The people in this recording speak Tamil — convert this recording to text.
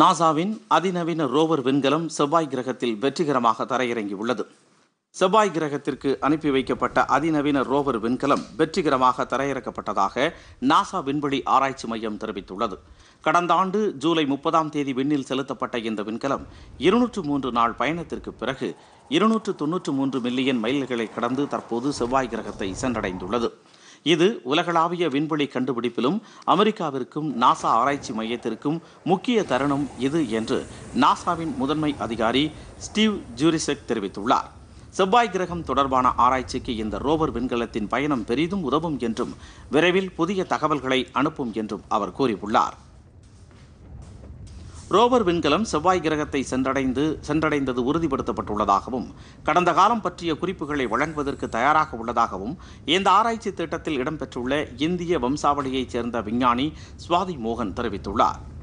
நாசாவின் அதிநவீன ரோவர் விண்கலம் செவ்வாய் கிரகத்தில் வெற்றிகரமாக தரையிறங்கியுள்ளது செவ்வாய் கிரகத்திற்கு அனுப்பி வைக்கப்பட்ட அதிநவீன ரோவர் விண்கலம் வெற்றிகரமாக தரையிறக்கப்பட்டதாக நாசா விண்வெளி ஆராய்ச்சி மையம் தெரிவித்துள்ளது கடந்த ஆண்டு ஜூலை முப்பதாம் தேதி விண்ணில் செலுத்தப்பட்ட இந்த விண்கலம் இருநூற்று மூன்று நாள் பயணத்திற்கு பிறகு இருநூற்று தொன்னூற்று மூன்று மில்லியன் மைல்களை கடந்து தற்போது செவ்வாய் கிரகத்தை சென்றடைந்துள்ளது இது உலகளாவிய விண்வெளி கண்டுபிடிப்பிலும் அமெரிக்காவிற்கும் நாசா ஆராய்ச்சி மையத்திற்கும் முக்கிய தருணம் இது என்று நாசாவின் முதன்மை அதிகாரி ஸ்டீவ் ஜூரிசெக் தெரிவித்துள்ளார் செவ்வாய் கிரகம் தொடர்பான ஆராய்ச்சிக்கு இந்த ரோவர் விண்கலத்தின் பயணம் பெரிதும் உதவும் என்றும் விரைவில் புதிய தகவல்களை அனுப்பும் என்றும் அவர் கூறியுள்ளார் ரோவர் விண்கலம் செவ்வாய் கிரகத்தை சென்றடைந்து சென்றடைந்தது உறுதிப்படுத்தப்பட்டுள்ளதாகவும் கடந்த காலம் பற்றிய குறிப்புகளை வழங்குவதற்கு தயாராக உள்ளதாகவும் இந்த ஆராய்ச்சி திட்டத்தில் இடம்பெற்றுள்ள இந்திய வம்சாவளியைச் சேர்ந்த விஞ்ஞானி சுவாதி மோகன் தெரிவித்துள்ளார்